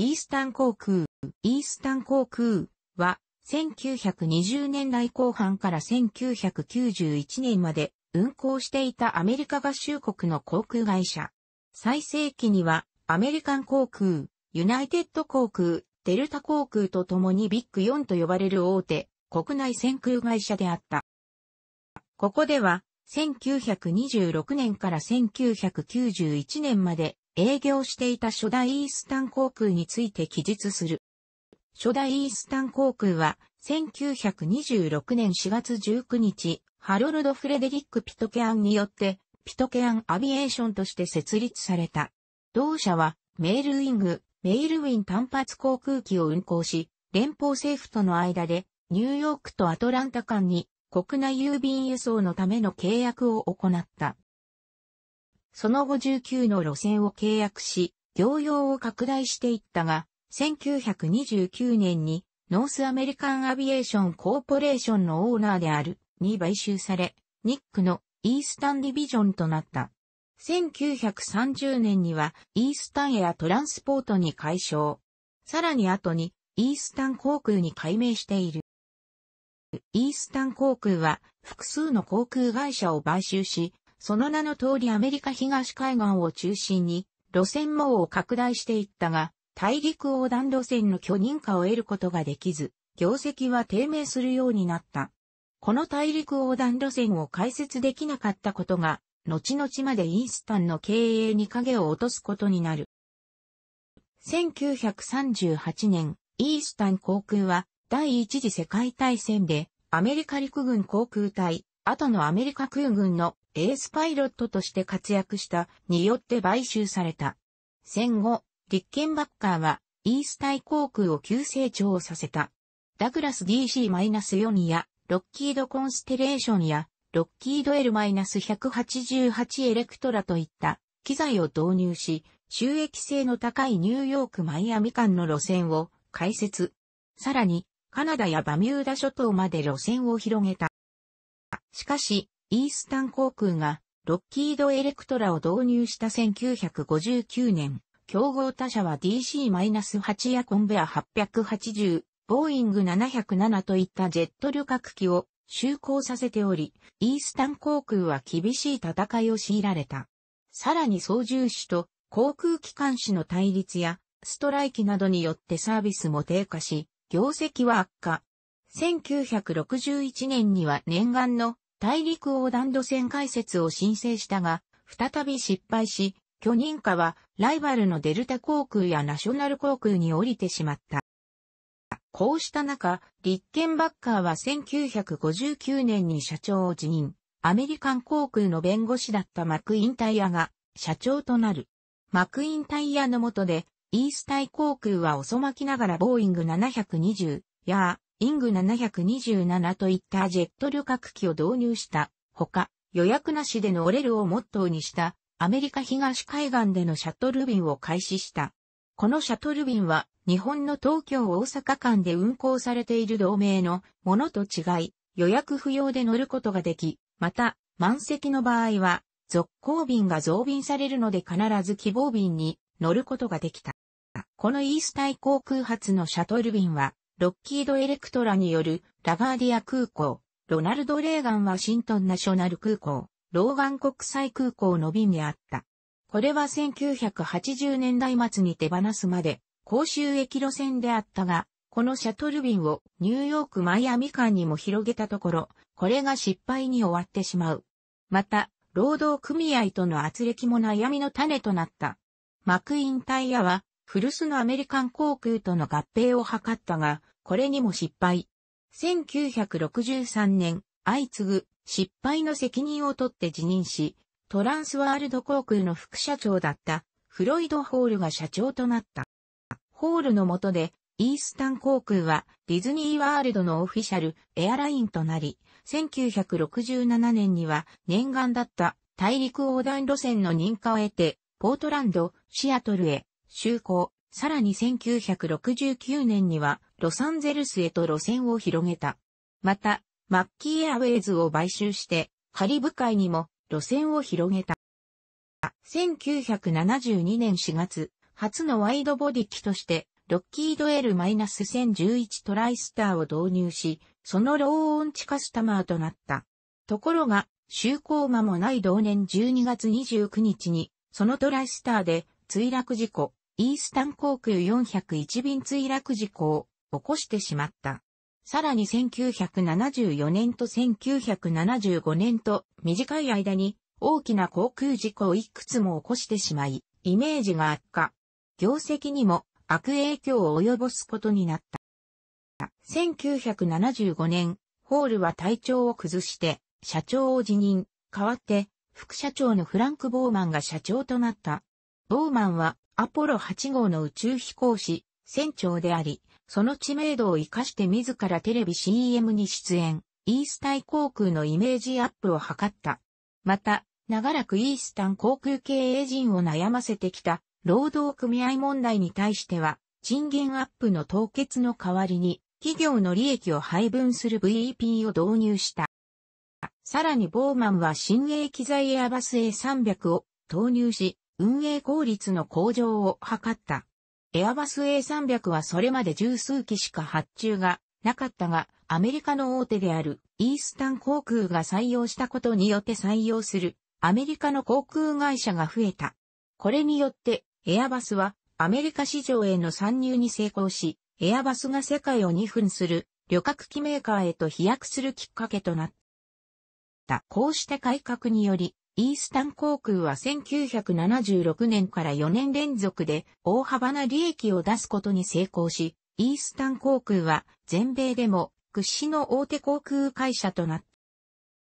イースタン航空、イースタン航空は、1920年代後半から1991年まで運航していたアメリカ合衆国の航空会社。最盛期には、アメリカン航空、ユナイテッド航空、デルタ航空と共にビッグ4と呼ばれる大手、国内線空会社であった。ここでは、1926年から1991年まで営業していた初代イースタン航空について記述する。初代イースタン航空は、1926年4月19日、ハロルド・フレデリック・ピトケアンによって、ピトケアン・アビエーションとして設立された。同社は、メールウィング、メールウィン単発航空機を運航し、連邦政府との間で、ニューヨークとアトランタ間に、国内郵便輸送のための契約を行った。その後19の路線を契約し、業用を拡大していったが、1929年にノースアメリカンアビエーションコーポレーションのオーナーであるに買収され、ニックのイースタンディビジョンとなった。1930年にはイースタンエアトランスポートに解消。さらに後にイースタン航空に改名している。イースタン航空は複数の航空会社を買収し、その名の通りアメリカ東海岸を中心に、路線網を拡大していったが、大陸横断路線の許認可を得ることができず、業績は低迷するようになった。この大陸横断路線を開設できなかったことが、後々までイースタンの経営に影を落とすことになる。1938年、イースタン航空は第一次世界大戦でアメリカ陸軍航空隊後のアメリカ空軍のエースパイロットとして活躍したによって買収された。戦後、リッケンバッカーはイースタイ航空を急成長させた。ダグラス DC-4 やロッキードコンステレーションやロッキード L-188 エレクトラといった機材を導入し、収益性の高いニューヨーク・マイアミ間の路線を開設。さらに、カナダやバミューダ諸島まで路線を広げた。しかし、イースタン航空がロッキードエレクトラを導入した1959年、競合他社は DC-8 やコンベア880、ボーイング707といったジェット旅客機を就航させており、イースタン航空は厳しい戦いを強いられた。さらに操縦士と航空機関士の対立やストライキなどによってサービスも低下し、業績は悪化。1961年には念願の大陸横断路線開設を申請したが、再び失敗し、許認可はライバルのデルタ航空やナショナル航空に降りてしまった。こうした中、立憲バッカーは1959年に社長を辞任。アメリカン航空の弁護士だったマクインタイヤが社長となる。マクインタイヤの下で、イースタイ航空は遅まきながらボーイング720やイング727といったジェット旅客機を導入したほか、予約なしで乗れるをモットーにしたアメリカ東海岸でのシャトル便を開始した。このシャトル便は日本の東京大阪間で運行されている同盟のものと違い、予約不要で乗ることができ、また満席の場合は続行便が増便されるので必ず希望便に乗ることができた。このイースタイ航空発のシャトル便はロッキード・エレクトラによるラガーディア空港、ロナルド・レーガン・ワシントン・ナショナル空港、ローガン国際空港の便であった。これは1980年代末に手放すまで、公衆駅路線であったが、このシャトル便をニューヨーク・マイアミ間にも広げたところ、これが失敗に終わってしまう。また、労働組合との圧力も悩みの種となった。マクインタイヤは古巣のアメリカン航空との合併を図ったが、これにも失敗。1963年、相次ぐ失敗の責任を取って辞任し、トランスワールド航空の副社長だったフロイド・ホールが社長となった。ホールの下で、イースタン航空はディズニーワールドのオフィシャルエアラインとなり、1967年には念願だった大陸横断路線の認可を得て、ポートランド、シアトルへ就航、さらに1969年にはロサンゼルスへと路線を広げた。また、マッキーエアウェイズを買収してハリブ海にも路線を広げた。1972年4月、初のワイドボディ機としてロッキード L-1011 トライスターを導入し、そのローオンチカスタマーとなった。ところが、就航間もない同年12月29日に、そのトライスターで墜落事故、イースタン航空401便墜落事故を起こしてしまった。さらに1974年と1975年と短い間に大きな航空事故をいくつも起こしてしまい、イメージが悪化。業績にも悪影響を及ぼすことになった。1975年、ホールは体調を崩して社長を辞任、代わって副社長のフランク・ボーマンが社長となった。ボーマンはアポロ8号の宇宙飛行士、船長であり、その知名度を活かして自らテレビ CM に出演、イースタイ航空のイメージアップを図った。また、長らくイースタン航空経営陣を悩ませてきた労働組合問題に対しては、賃金アップの凍結の代わりに、企業の利益を配分する VEP を導入した。さらにボーマンは新鋭機材エアバス A300 を投入し、運営効率の向上を図った。エアバス A300 はそれまで十数機しか発注がなかったが、アメリカの大手であるイースタン航空が採用したことによって採用するアメリカの航空会社が増えた。これによってエアバスはアメリカ市場への参入に成功し、エアバスが世界を2分する旅客機メーカーへと飛躍するきっかけとなった。こうした改革により、イースタン航空は1976年から4年連続で大幅な利益を出すことに成功し、イースタン航空は全米でも屈指の大手航空会社となっ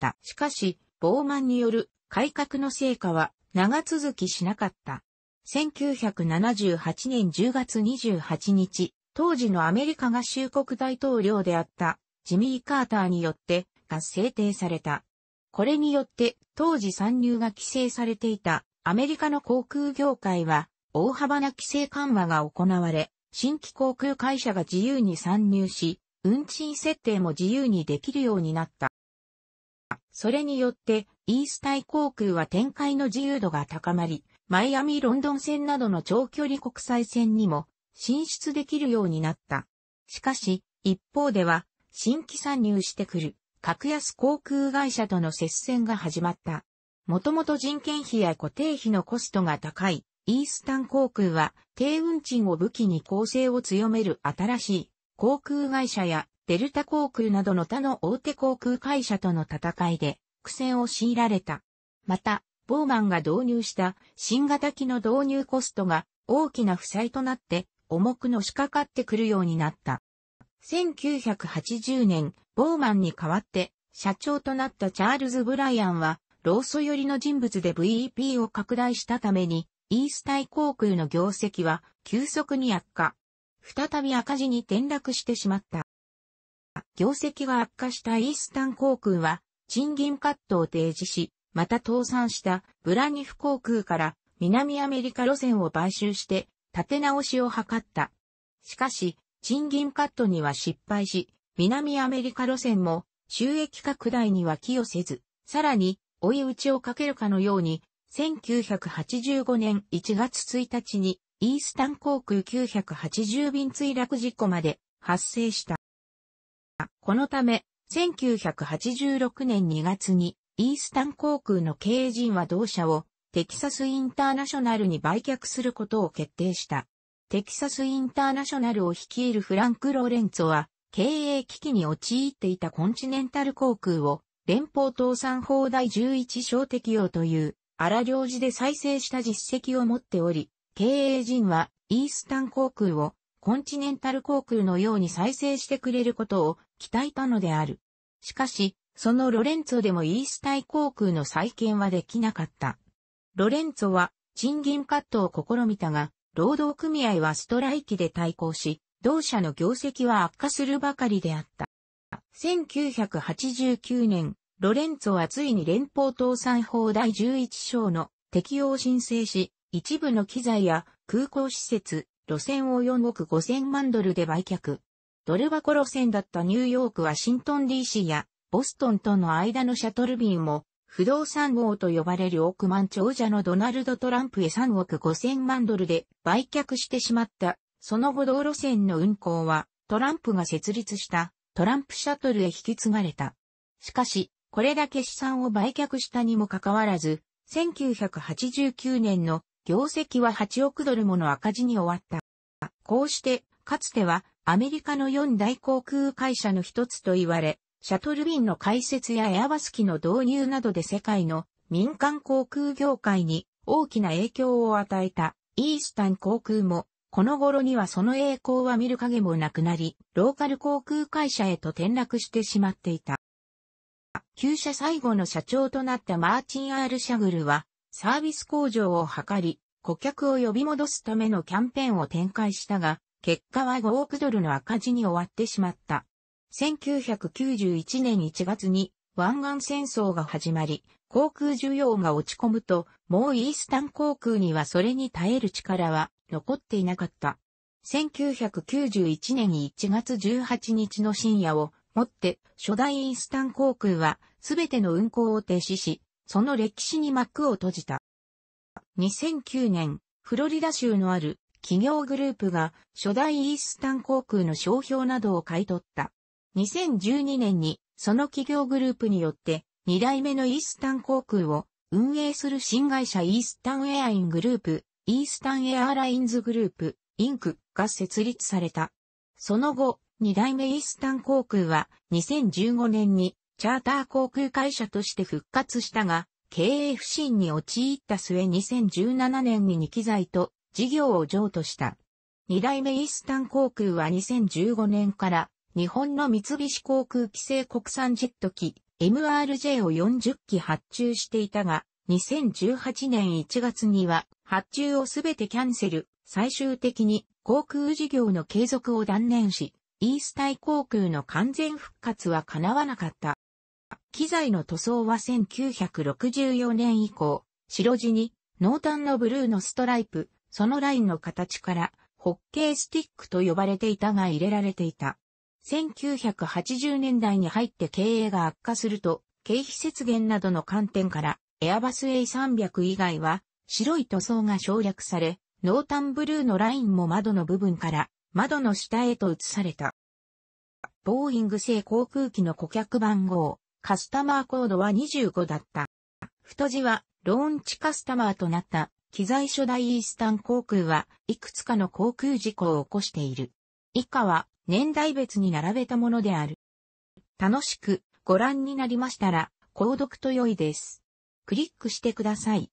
た。しかし、ボーマンによる改革の成果は長続きしなかった。1978年10月28日、当時のアメリカ合衆国大統領であったジミー・カーターによってが制定された。これによって当時参入が規制されていたアメリカの航空業界は大幅な規制緩和が行われ、新規航空会社が自由に参入し、運賃設定も自由にできるようになった。それによって、イースタイ航空は展開の自由度が高まり、マイアミ・ロンドン線などの長距離国際線にも進出できるようになった。しかし、一方では、新規参入してくる格安航空会社との接戦が始まった。もともと人件費や固定費のコストが高い、イースタン航空は低運賃を武器に構成を強める新しい航空会社やデルタ航空などの他の大手航空会社との戦いで苦戦を強いられた。また、ボーマンが導入した新型機の導入コストが大きな負債となって重くのしかかってくるようになった。1980年、ボーマンに代わって社長となったチャールズ・ブライアンは、ローソ寄りの人物で VEP を拡大したために、イースタイ航空の業績は急速に悪化。再び赤字に転落してしまった。業績が悪化したイースタン航空は、賃金カットを提示し、また倒産したブラニフ航空から南アメリカ路線を買収して立て直しを図った。しかし、賃金カットには失敗し、南アメリカ路線も収益拡大には寄与せず、さらに追い打ちをかけるかのように、1985年1月1日にイースタン航空980便墜落事故まで発生した。このため、1986年2月にイースタン航空の経営陣は同社をテキサスインターナショナルに売却することを決定した。テキサスインターナショナルを率いるフランク・ローレンツォは経営危機に陥っていたコンチネンタル航空を連邦倒産法第11章適用という荒領事で再生した実績を持っており、経営陣はイースタン航空をコンチネンタル航空のように再生してくれることを期待たのである。しかし、そのロレンツォでもイースタイ航空の再建はできなかった。ロレンツォは賃金カットを試みたが、労働組合はストライキで対抗し、同社の業績は悪化するばかりであった。1989年、ロレンツォはついに連邦倒産法第11章の適用を申請し、一部の機材や空港施設、路線を4億5000万ドルで売却。ドル箱路線だったニューヨークワシントン DC やボストンとの間のシャトル便も不動産王と呼ばれる億万長者のドナルド・トランプへ3億5000万ドルで売却してしまったその後道路線の運行はトランプが設立したトランプシャトルへ引き継がれた。しかし、これだけ資産を売却したにもかかわらず、1989年の業績は8億ドルもの赤字に終わった。こうして、かつてはアメリカの4大航空会社の一つと言われ、シャトル便の開設やエアバス機の導入などで世界の民間航空業界に大きな影響を与えたイースタン航空もこの頃にはその栄光は見る影もなくなり、ローカル航空会社へと転落してしまっていた。旧社最後の社長となったマーチン・アール・シャグルは、サービス向上を図り、顧客を呼び戻すためのキャンペーンを展開したが、結果は5億ドルの赤字に終わってしまった。1991年1月に湾岸戦争が始まり、航空需要が落ち込むと、もうイースタン航空にはそれに耐える力は残っていなかった。1991年1月18日の深夜をもって初代イースタン航空はすべての運航を停止し、その歴史に幕を閉じた。2009年、フロリダ州のある企業グループが初代イースタン航空の商標などを買い取った。2012年にその企業グループによって2代目のイースタン航空を運営する新会社イースタンエアイングループイースタンエアラインズグループ、インクが設立された。その後、二代目イースタン航空は2015年にチャーター航空会社として復活したが、経営不振に陥った末2017年に2機材と事業を譲渡した。二代目イースタン航空は2015年から日本の三菱航空規制国産ジェット機 MRJ を40機発注していたが、2018年1月には発注をすべてキャンセル、最終的に航空事業の継続を断念し、イースタイ航空の完全復活は叶わなかった。機材の塗装は1964年以降、白地に濃淡のブルーのストライプ、そのラインの形からホッケースティックと呼ばれていたが入れられていた。1980年代に入って経営が悪化すると、経費節減などの観点から、エアバス A300 以外は白い塗装が省略され、濃淡ブルーのラインも窓の部分から窓の下へと移された。ボーイング製航空機の顧客番号、カスタマーコードは25だった。太字はローンチカスタマーとなった機材初代イースタン航空はいくつかの航空事故を起こしている。以下は年代別に並べたものである。楽しくご覧になりましたら、購読と良いです。クリックしてください。